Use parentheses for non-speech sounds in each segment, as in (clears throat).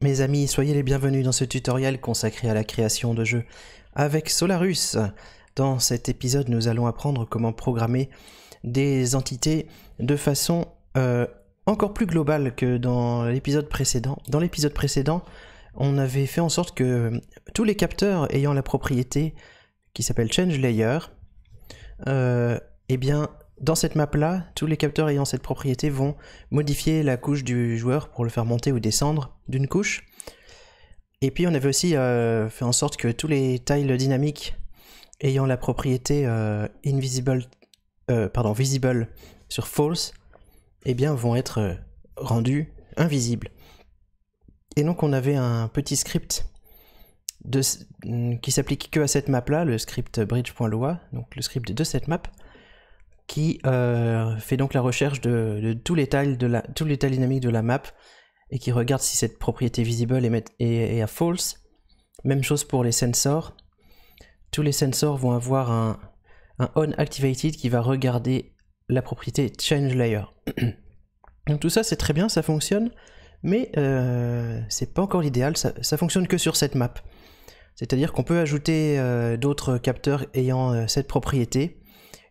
Mes amis, soyez les bienvenus dans ce tutoriel consacré à la création de jeux avec Solarus. Dans cet épisode, nous allons apprendre comment programmer des entités de façon euh, encore plus globale que dans l'épisode précédent. Dans l'épisode précédent, on avait fait en sorte que euh, tous les capteurs ayant la propriété qui s'appelle change layer, euh, eh bien, dans cette map là, tous les capteurs ayant cette propriété vont modifier la couche du joueur pour le faire monter ou descendre d'une couche. Et puis on avait aussi euh, fait en sorte que tous les tiles dynamiques ayant la propriété euh, invisible, euh, pardon, visible sur false, eh bien vont être rendus invisibles. Et donc on avait un petit script qui s'applique que à cette map là, le script bridge.loa, donc le script de cette map, qui euh, fait donc la recherche de, de les l'état dynamiques de la map et qui regarde si cette propriété visible est, à false. Même chose pour les sensors. Tous les sensors vont avoir un, un on activated qui va regarder la propriété change layer. (clears throat) donc tout ça c'est très bien, ça fonctionne, mais euh, c'est pas encore l'idéal, ça, fonctionne que sur cette map. C'est-à-dire qu'on peut ajouter euh, d'autres capteurs ayant cette propriété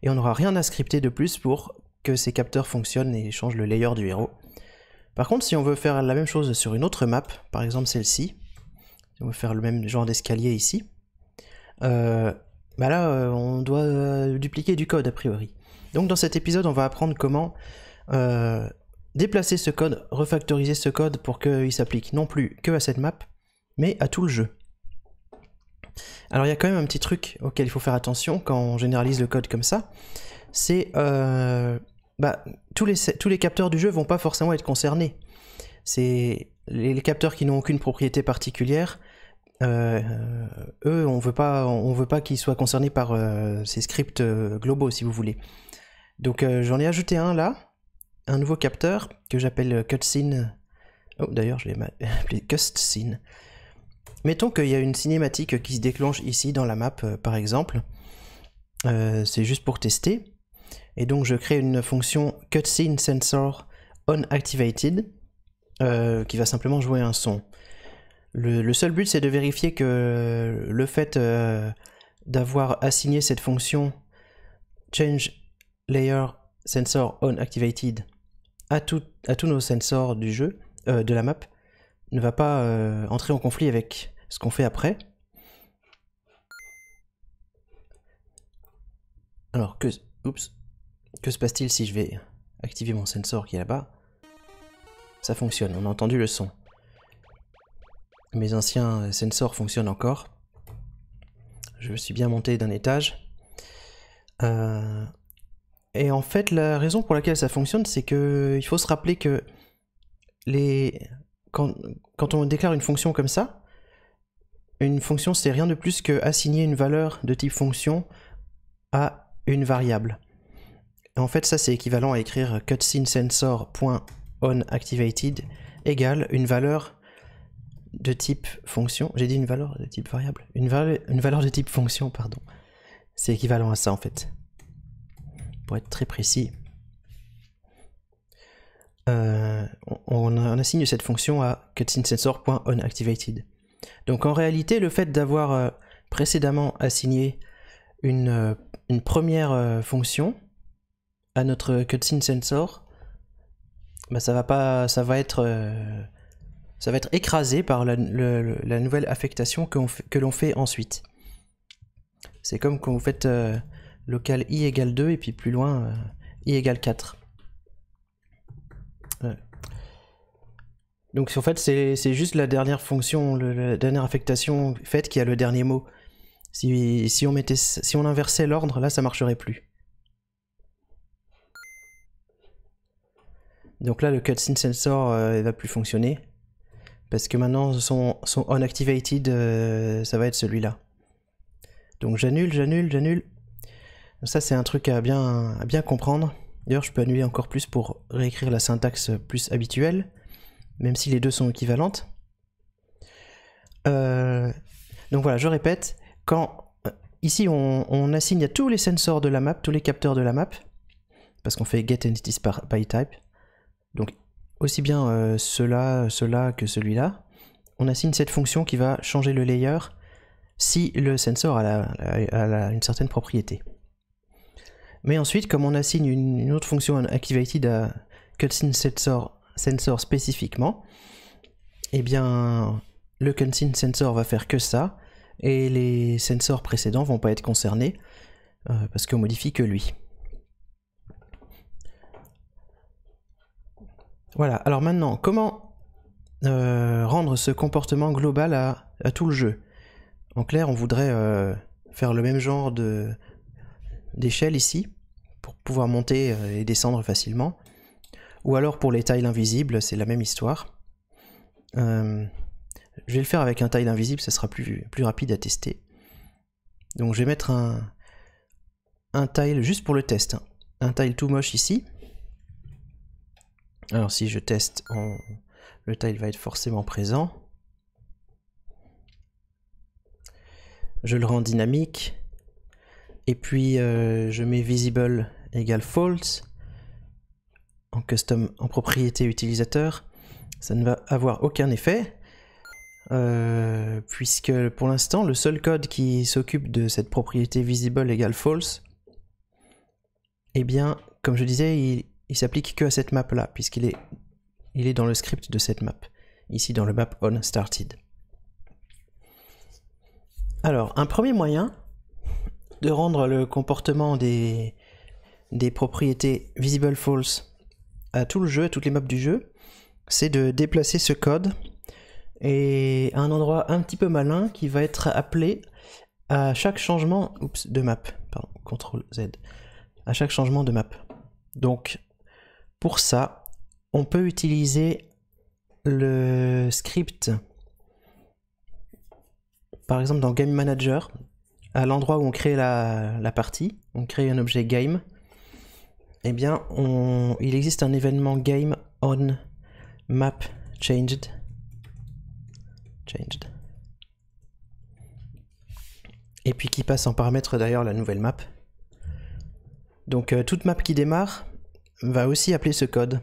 et on n'aura rien à scripter de plus pour que ces capteurs fonctionnent et changent le layer du héros. Par contre, si on veut faire la même chose sur une autre map, par exemple celle-ci, si on veut faire le même genre d'escalier ici, euh, bah là, euh, on doit euh, dupliquer du code a priori. Donc dans cet épisode, on va apprendre comment déplacer ce code, refactoriser ce code pour qu'il s'applique non plus que à cette map, mais à tout le jeu. Alors il y a quand même un petit truc auquel il faut faire attention quand on généralise le code comme ça, c'est euh, bah, tous, les, capteurs du jeu vont pas forcément être concernés. C'est les, capteurs qui n'ont aucune propriété particulière. Euh, eux, on veut pas, on veut pas qu'ils soient concernés par euh, ces scripts globaux, si vous voulez. Donc j'en ai ajouté un là, un nouveau capteur que j'appelle cutscene. Oh, d'ailleurs, je l'ai (laughs) appelé cutscene. Mettons qu'il y a une cinématique qui se déclenche ici dans la map, euh, par exemple. Euh, c'est juste pour tester. Et donc je crée une fonction cutscene sensor onActivated euh, qui va simplement jouer un son. Le, seul but c'est de vérifier que le fait d'avoir assigné cette fonction change layer sensor onActivated à, à tous nos sensors du jeu, de la map, ne va pas euh, entrer en conflit avec ce qu'on fait après. Alors, que, que se passe-t-il si je vais activer mon sensor qui est là-bas Ça fonctionne, on a entendu le son. Mes anciens euh, sensors fonctionnent encore. Je suis bien monté d'un étage. Euh, et en fait, la raison pour laquelle ça fonctionne, c'est que il faut se rappeler que les quand, on déclare une fonction comme ça, une fonction c'est rien de plus que assigner une valeur de type fonction à une variable. en fait ça c'est équivalent à écrire cutscenesensor.onActivated égale une valeur de type fonction. J'ai dit une valeur de type variable. une valeur de type fonction, pardon. C'est équivalent à ça en fait. Pour être très précis. Euh, on, assigne cette fonction à cutscenesensor.onActivated. Donc en réalité, le fait d'avoir euh, précédemment assigné une, euh, première fonction à notre cutscene sensor, bah, ça va pas, ça va être, ça va être écrasé par la, nouvelle affectation que l'on fait, fait, ensuite. C'est comme quand vous faites local i égale 2 et puis plus loin i égale 4. Donc en fait, c'est juste la dernière fonction, la dernière affectation faite qui a le dernier mot. Si, on, mettait, si on inversait l'ordre, là, ça marcherait plus. Donc là, le cutscene sensor ne euh, va plus fonctionner. Parce que maintenant, son, son unactivated, euh, ça va être celui-là. Donc j'annule, j'annule, j'annule. Ça, c'est un truc à bien, à bien comprendre. D'ailleurs, je peux annuler encore plus pour réécrire la syntaxe plus habituelle, même si les deux sont équivalentes. Euh, donc voilà, je répète, quand euh, ici on, assigne à tous les sensors de la map, tous les capteurs de la map, parce qu'on fait get entities type, donc aussi bien euh, cela, cela que celui-là, on assigne cette fonction qui va changer le layer si le sensor a, une certaine propriété. Mais ensuite, comme on assigne une, autre fonction activated à cutscene sensor, sensor spécifiquement, eh bien, le cutscene sensor va faire que ça, et les sensors précédents vont pas être concernés, euh, parce qu'on modifie que lui. Voilà, alors maintenant, comment euh, rendre ce comportement global à, tout le jeu En clair, on voudrait euh, faire le même genre d'échelle ici, pour pouvoir monter euh, et descendre facilement. Ou alors pour les tiles invisibles, c'est la même histoire. Euh, je vais le faire avec un tile invisible, ça sera plus, plus rapide à tester. Donc je vais mettre un, un tile juste pour le test. Hein. Un tile tout moche ici. Alors si je teste, le tile va être forcément présent. Je le rends dynamique. Et puis euh, je mets visible égale false, en custom, en propriété utilisateur, ça ne va avoir aucun effet, euh, puisque pour l'instant, le seul code qui s'occupe de cette propriété visible égale false, et eh bien, comme je disais, il, il s'applique que à cette map-là, puisqu'il est, il est dans le script de cette map, ici dans le map on started. Alors, un premier moyen de rendre le comportement des, des propriétés visible false à tout le jeu, à toutes les maps du jeu, c'est de déplacer ce code et un endroit un petit peu malin qui va être appelé à chaque changement de map. Pardon, CTRL Z. À chaque changement de map. Donc pour ça, on peut utiliser le script par exemple dans Game Manager, à l'endroit où on crée la, partie, on crée un objet game, eh bien, il existe un événement game on map changed. Et puis qui passe en paramètre d'ailleurs la nouvelle map. Donc euh, toute map qui démarre va aussi appeler ce code.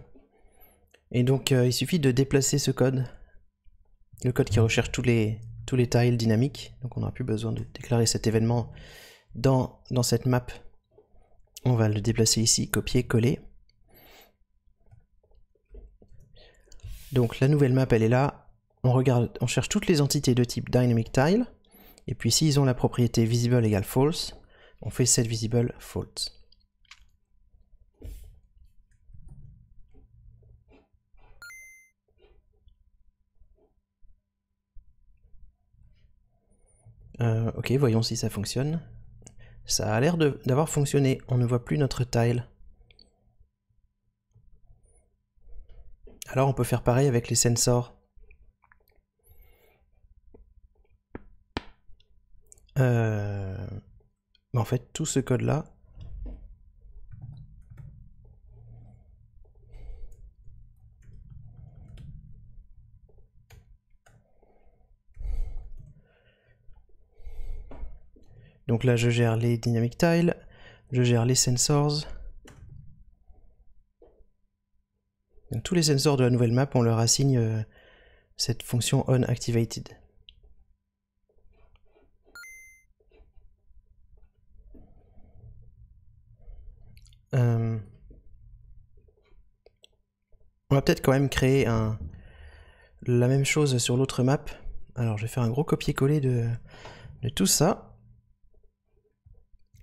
Et donc euh, il suffit de déplacer ce code. Le code qui recherche tous les, tous les tiles dynamiques. Donc on n'aura plus besoin de déclarer cet événement dans cette map on va le déplacer ici, copier, coller. Donc la nouvelle map, elle est là. On, regarde, on cherche toutes les entités de type Dynamic Tile. Et puis s'ils ont la propriété visible égale false, on fait set visible false. Euh, ok, voyons si ça fonctionne. Ça a l'air d'avoir fonctionné, on ne voit plus notre tile. Alors on peut faire pareil avec les sensors. Euh, en fait, tout ce code-là, Donc là, je gère les dynamic tiles, je gère les sensors. tous les sensors de la nouvelle map, on leur assigne euh, cette fonction onActivated. Euh, on va peut-être quand même créer la même chose sur l'autre map. Alors je vais faire un gros copier-coller de tout ça.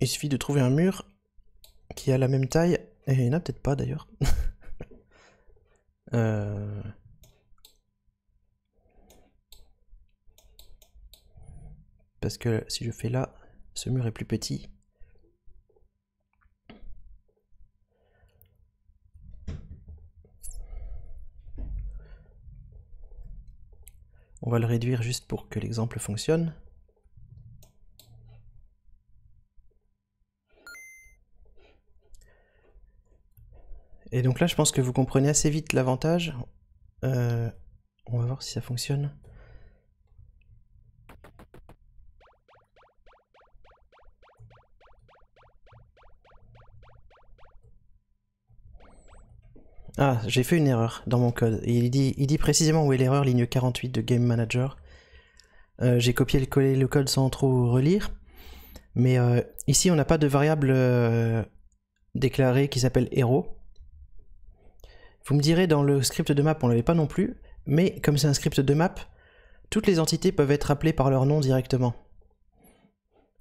Il suffit de trouver un mur qui a la même taille. Et il n'y en a peut-être pas d'ailleurs. (laughs) Euh, parce que si je fais là, ce mur est plus petit. On va le réduire juste pour que l'exemple fonctionne. Et donc là, je pense que vous comprenez assez vite l'avantage. Euh, on va voir si ça fonctionne. Ah, j'ai fait une erreur dans mon code. Il dit, précisément où est l'erreur, ligne 48 de Game Manager. Euh, j'ai copié le, collé le code sans trop relire. Mais euh, ici, on n'a pas de variable déclarée qui s'appelle héros. Vous me direz, dans le script de map, on l'avait pas non plus, mais comme c'est un script de map, toutes les entités peuvent être appelées par leur nom directement.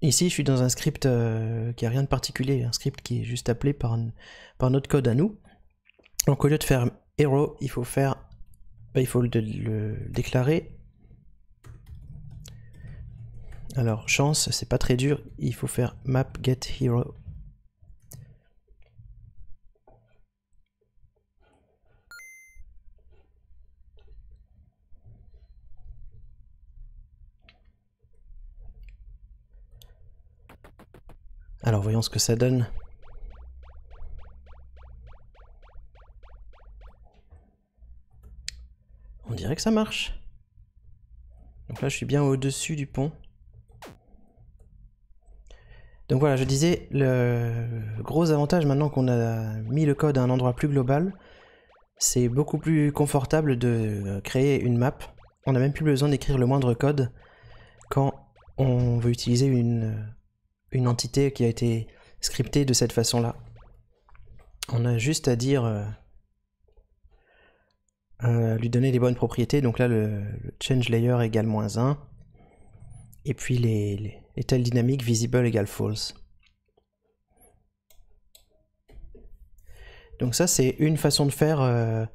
Ici, je suis dans un script euh, qui n'a rien de particulier, un script qui est juste appelé par, par, notre code à nous. Donc au lieu de faire hero, il faut faire, bah, il faut le, le, déclarer. Alors chance, c'est pas très dur, il faut faire map get hero Alors voyons ce que ça donne. On dirait que ça marche. Donc là, je suis bien au-dessus du pont. Donc voilà, je disais, le gros avantage maintenant qu'on a mis le code à un endroit plus global, c'est beaucoup plus confortable de créer une map. On n'a même plus besoin d'écrire le moindre code quand on veut utiliser une, une entité qui a été scriptée de cette façon-là. On a juste à dire... Euh, euh, lui donner les bonnes propriétés. Donc là, le, change layer égale moins 1. Et puis les, les, dynamiques visible égale false. Donc ça, c'est une façon de faire euh,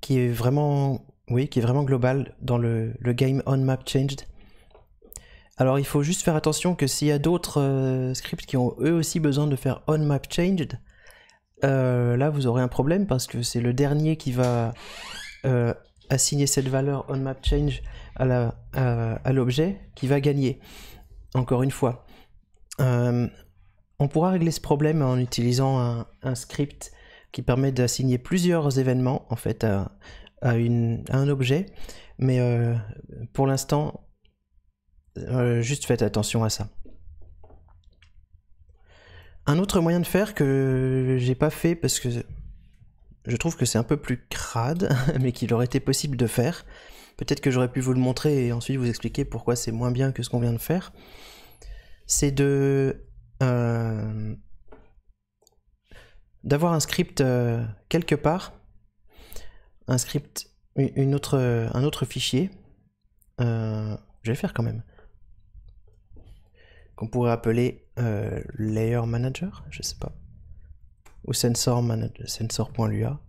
qui est vraiment, oui, qui est vraiment globale dans le, le game on map changed. Alors il faut juste faire attention que s'il y a d'autres euh, scripts qui ont eux aussi besoin de faire on map euh, là vous aurez un problème parce que c'est le dernier qui va euh, assigner cette valeur on map change à l'objet qui va gagner. Encore une fois. on pourra régler ce problème en utilisant un, script qui permet d'assigner plusieurs événements en fait à un objet, mais pour l'instant euh, juste faites attention à ça. Un autre moyen de faire que j'ai pas fait parce que je trouve que c'est un peu plus crade, (laughs) mais qu'il aurait été possible de faire. Peut-être que j'aurais pu vous le montrer et ensuite vous expliquer pourquoi c'est moins bien que ce qu'on vient de faire. C'est de euh, d'avoir un script euh, quelque part, un script, une autre, un autre fichier. je vais le faire quand même qu'on pourrait appeler euh, Layer Manager, je sais pas, ou Sensor Manager, Sensor.lua.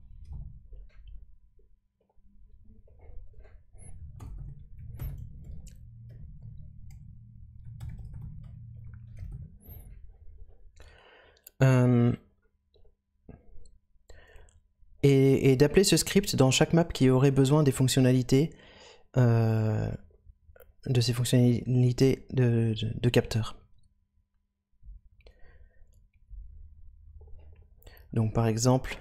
Euh, et, et d'appeler ce script dans chaque map qui aurait besoin des fonctionnalités euh, de ces fonctionnalités de, de capteurs. Donc par exemple,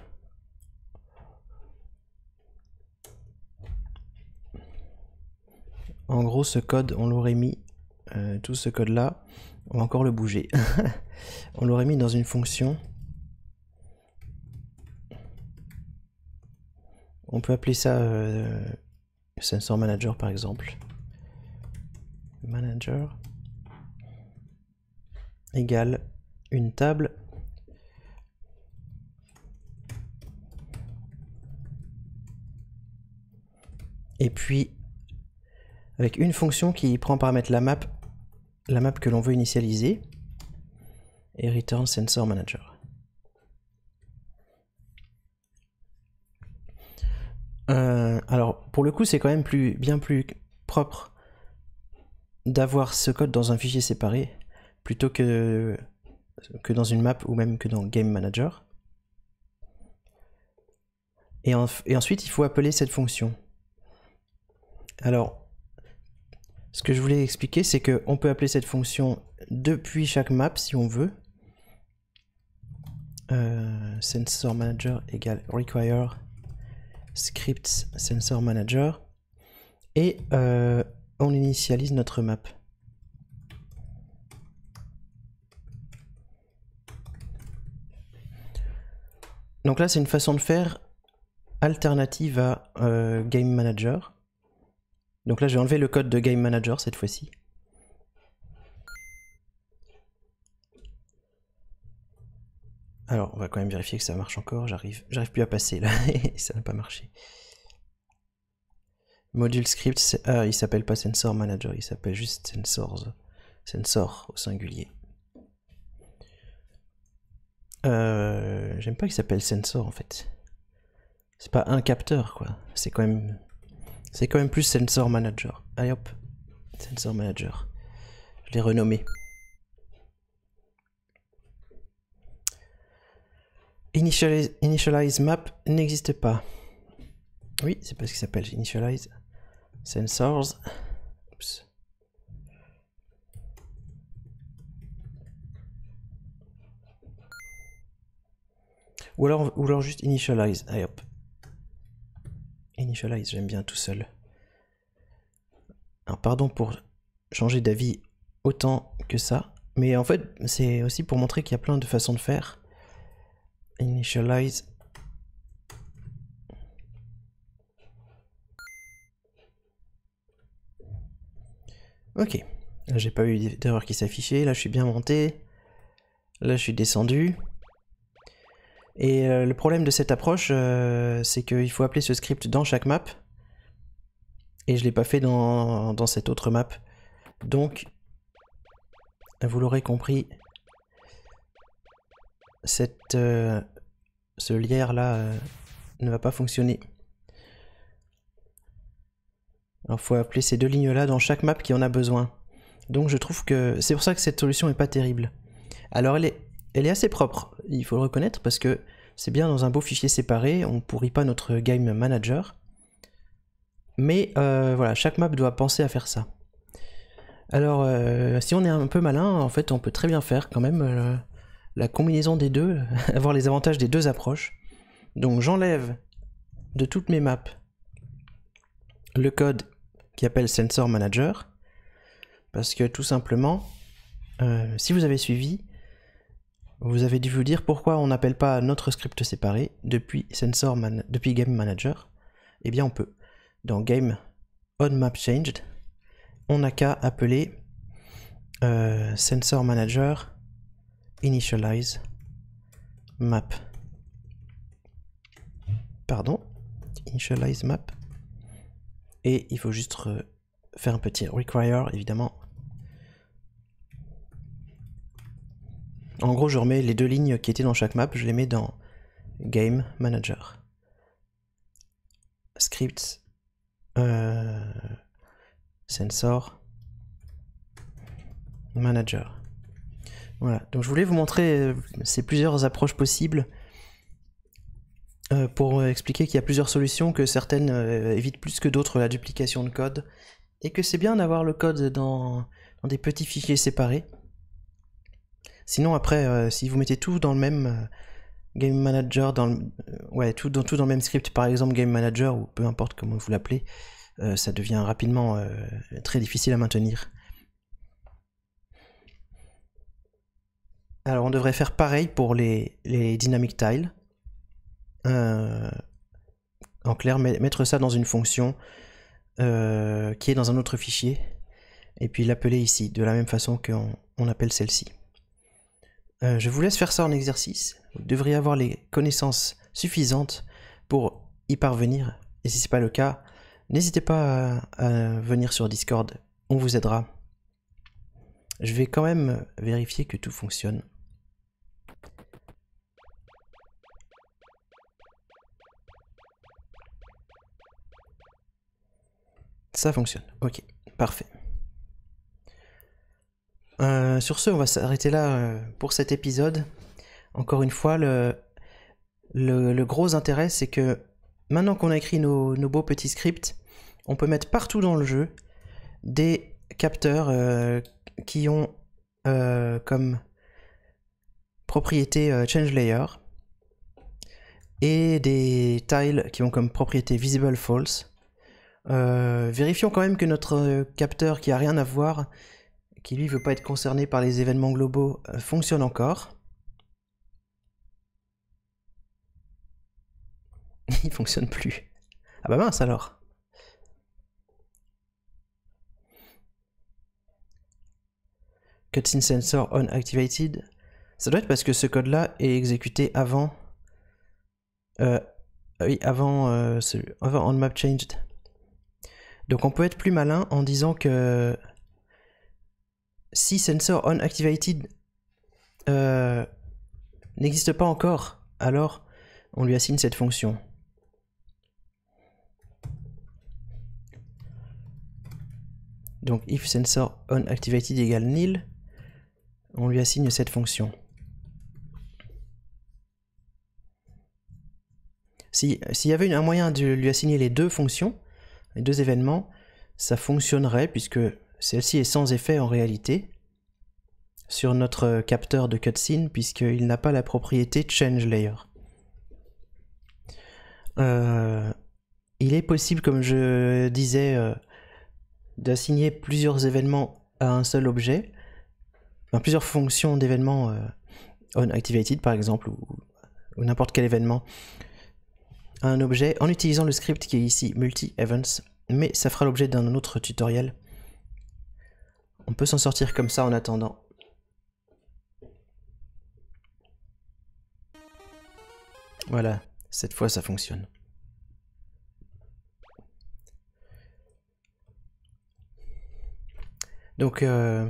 en gros ce code, on l'aurait mis, euh, tout ce code là, on va encore le bouger, (laughs) on l'aurait mis dans une fonction, on peut appeler ça euh, sensor manager par exemple, manager égale une table et puis avec une fonction qui prend en paramètre la map, la map que l'on veut initialiser, et return sensor manager. Euh, alors pour le coup c'est quand même plus, bien plus propre d'avoir ce code dans un fichier séparé plutôt que, que dans une map ou même que dans Game Manager. et ensuite il faut appeler cette fonction. Alors, ce que je voulais expliquer, c'est qu'on peut appeler cette fonction depuis chaque map si on veut. Euh, sensorManager » manager égale require et euh, on initialise notre map. Donc là, c'est une façon de faire alternative à euh, Game Manager. Donc là, je vais enlever le code de Game Manager cette fois-ci. Alors, on va quand même vérifier que ça marche encore. J'arrive, j'arrive plus à passer là. (laughs) ça n'a pas marché. Module script, ah, il s'appelle pas sensor manager, il s'appelle juste sensors, sensor au singulier. Euh, j'aime pas qu'il s'appelle sensor en fait. C'est pas un capteur quoi. C'est quand même c'est quand même plus Sensor Manager. Allez hop, Sensor Manager. Je l'ai renommé. Initialize, initialize map n'existe pas. Oui, c'est parce qu'il s'appelle initialize sensors. Ou alors, ou alors juste initialize. Allez j'aime bien tout seul. Alors, pardon pour changer d'avis autant que ça, mais en fait, c'est aussi pour montrer qu'il y a plein de façons de faire. Initialize. Ok, j'ai pas eu d'erreur qui s'affichait, là je suis bien monté, là je suis descendu. Et euh, le problème de cette approche, euh, c'est qu'il faut appeler ce script dans chaque map. Et je ne l'ai pas fait dans, cette autre map. Donc, vous l'aurez compris, cette, euh, ce lierre là ne va pas fonctionner. Alors faut appeler ces deux lignes là dans chaque map qui en a besoin. Donc je trouve que c'est pour ça que cette solution n'est pas terrible. Alors elle est, elle est assez propre, il faut le reconnaître, parce que c'est bien dans un beau fichier séparé, on ne pourrit pas notre game manager. Mais euh, voilà, chaque map doit penser à faire ça. Alors, euh, si on est un peu malin, en fait, on peut très bien faire quand même euh, la combinaison des deux, (laughs) avoir les avantages des deux approches. Donc, j'enlève de toutes mes maps le code qui appelle Sensor Manager, parce que tout simplement, si vous avez suivi, vous avez dû vous dire pourquoi on n'appelle pas notre script séparé depuis, sensor man... depuis Game Manager. Eh bien, on peut. Dans Game On Map Changed, on n'a qu'à appeler euh, Sensor Manager Initialize Map. Pardon, Initialize Map. Et il faut juste euh, faire un petit require, évidemment, En gros, je remets les deux lignes qui étaient dans chaque map, je les mets dans Game Manager. Script. Euh, sensor. Manager. Voilà, donc je voulais vous montrer euh, ces plusieurs approches possibles euh, pour expliquer qu'il y a plusieurs solutions, que certaines évitent plus que d'autres la duplication de code, et que c'est bien d'avoir le code dans des petits fichiers séparés. Sinon, après, euh, si vous mettez tout dans le même euh, Game Manager, euh, ouais, tout dans, tout dans le même script, par exemple Game Manager, ou peu importe comment vous l'appelez, ça devient rapidement très difficile à maintenir. Alors on devrait faire pareil pour les, les dynamic tiles. en clair, mettre ça dans une fonction qui est dans un autre fichier et puis l'appeler ici de la même façon qu'on on appelle celle-ci. Euh, je vous laisse faire ça en exercice. Vous devriez avoir les connaissances suffisantes pour y parvenir. Et si ce n'est pas le cas, n'hésitez pas à, venir sur Discord. On vous aidera. Je vais quand même vérifier que tout fonctionne. Ça fonctionne. Ok, parfait. Euh, sur ce, on va s'arrêter là euh, pour cet épisode. Encore une fois, le, gros intérêt, c'est que maintenant qu'on a écrit nos, beaux petits scripts, on peut mettre partout dans le jeu des capteurs euh, qui ont comme propriété change layer et des tiles qui ont comme propriété visible false. vérifions quand même que notre capteur qui a rien à voir qui lui veut pas être concerné par les événements globaux, euh, fonctionne encore. (laughs) Il fonctionne plus. Ah bah mince alors. Cutscene sensor on activated. Ça doit être parce que ce code-là est exécuté avant. Euh, ah oui, avant, euh, avant on map changed. Donc on peut être plus malin en disant que si Sensor unactivated euh, n'existe pas encore, alors on lui assigne cette fonction. Donc if sensor unactivated égale nil, on lui assigne cette fonction. S'il y avait un moyen de lui assigner les deux fonctions, les deux événements, ça fonctionnerait puisque celle-ci est sans effet en réalité sur notre capteur de cutscene puisqu'il n'a pas la propriété change layer. Euh, il est possible, comme je disais, euh, d'assigner plusieurs événements à un seul objet, plusieurs fonctions d'événements onActivated euh, par exemple, ou, ou n'importe quel événement à un objet en utilisant le script qui est ici multi-events, mais ça fera l'objet d'un autre tutoriel. On peut s'en sortir comme ça en attendant. Voilà, cette fois ça fonctionne. Donc, euh,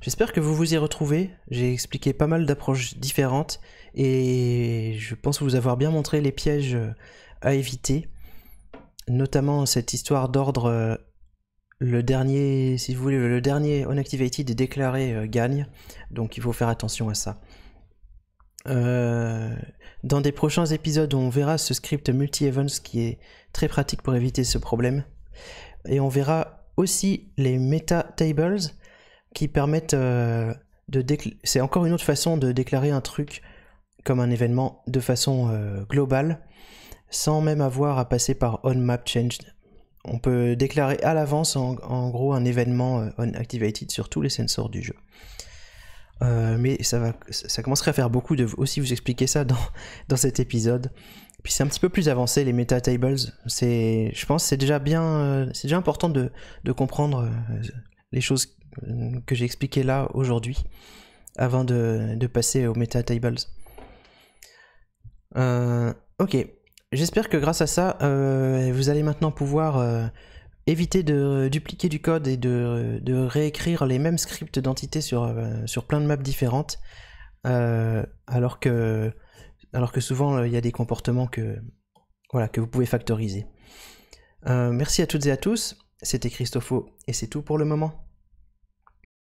j'espère que vous vous y retrouvez. J'ai expliqué pas mal d'approches différentes et je pense vous avoir bien montré les pièges à éviter, notamment cette histoire d'ordre euh, le dernier, si vous voulez, le dernier est déclaré euh, gagne, donc il faut faire attention à ça. Euh, dans des prochains épisodes, on verra ce script multi-events qui est très pratique pour éviter ce problème. Et on verra aussi les meta tables qui permettent euh, de de C'est encore une autre façon de déclarer un truc comme un événement de façon globale sans même avoir à passer par on map changed on peut déclarer à l'avance en, gros un événement on-activated euh, sur tous les sensors du jeu. Euh, mais ça, va, ça commencerait à faire beaucoup de aussi vous expliquer ça (laughs) dans, cet épisode. Puis c'est un petit peu plus avancé, les meta tables. je pense c'est déjà bien, euh, c'est déjà important de, comprendre les choses que j'ai expliquées là aujourd'hui avant de, de, passer aux meta tables. ok, J'espère que grâce à ça, euh, vous allez maintenant pouvoir euh, éviter de dupliquer du code et de, réécrire les mêmes scripts d'entité euh, sur, plein de maps différentes, alors, que, alors que souvent il y a des comportements que, voilà, que vous pouvez factoriser. merci à toutes et à tous, c'était Christopho et c'est tout pour le moment.